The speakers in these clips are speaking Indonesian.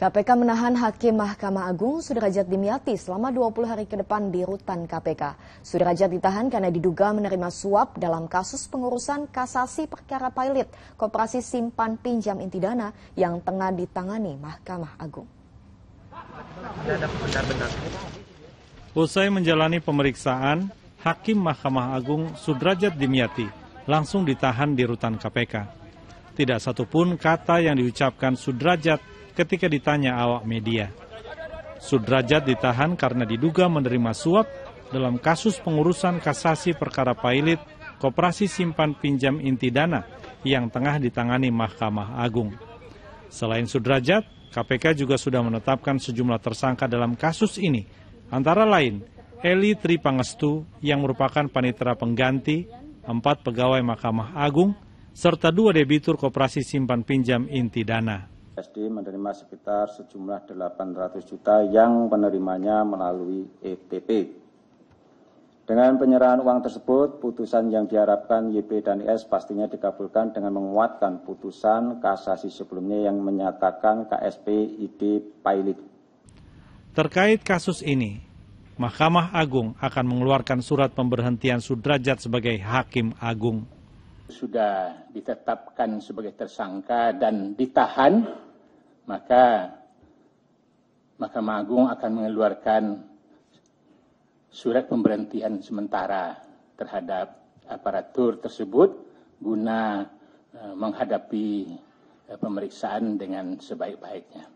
KPK menahan Hakim Mahkamah Agung Sudrajat Dimyati selama 20 hari ke depan di rutan KPK. Sudrajat ditahan karena diduga menerima suap dalam kasus pengurusan kasasi perkara pilot Koperasi Simpan Pinjam Inti Dana yang tengah ditangani Mahkamah Agung. Usai menjalani pemeriksaan, Hakim Mahkamah Agung Sudrajat Dimyati langsung ditahan di rutan KPK. Tidak satupun kata yang diucapkan Sudrajat ketika ditanya awak media. Sudrajat ditahan karena diduga menerima suap dalam kasus pengurusan kasasi perkara pailit Koperasi Simpan Pinjam Inti Dana yang tengah ditangani Mahkamah Agung. Selain Sudrajat, KPK juga sudah menetapkan sejumlah tersangka dalam kasus ini, antara lain Eli Tri Pangestu yang merupakan panitera pengganti, empat pegawai Mahkamah Agung, serta dua debitur Koperasi Simpan Pinjam Inti Dana. SD menerima sekitar sejumlah 800 juta yang penerimanya melalui ETP. Dengan penyerahan uang tersebut, putusan yang diharapkan YP dan IS pastinya dikabulkan dengan menguatkan putusan kasasi sebelumnya yang menyatakan KSP ID Pailit. Terkait kasus ini, Mahkamah Agung akan mengeluarkan surat pemberhentian Sudrajat sebagai Hakim Agung sudah ditetapkan sebagai tersangka dan ditahan maka Mahkamah Agung akan mengeluarkan surat pemberhentian sementara terhadap aparatur tersebut guna e, menghadapi e, pemeriksaan dengan sebaik-baiknya.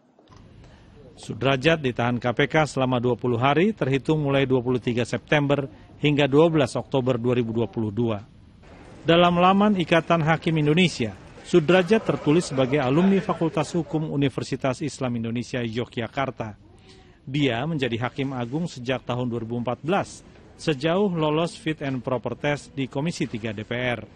Sudrajat ditahan KPK selama 20 hari terhitung mulai 23 September hingga 12 Oktober 2022. Dalam laman Ikatan Hakim Indonesia, Sudrajat tertulis sebagai alumni Fakultas Hukum Universitas Islam Indonesia Yogyakarta. Dia menjadi hakim agung sejak tahun 2014, sejauh lolos fit and proper test di Komisi 3 DPR.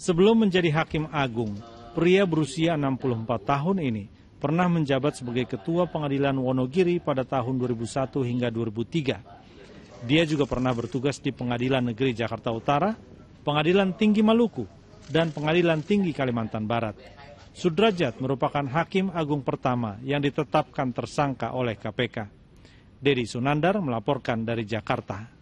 Sebelum menjadi hakim agung, pria berusia 64 tahun ini pernah menjabat sebagai ketua pengadilan Wonogiri pada tahun 2001 hingga 2003. Dia juga pernah bertugas di Pengadilan Negeri Jakarta Utara, Pengadilan Tinggi Maluku, dan Pengadilan Tinggi Kalimantan Barat. Sudrajat merupakan hakim agung pertama yang ditetapkan tersangka oleh KPK. Dedi Sunandar melaporkan dari Jakarta.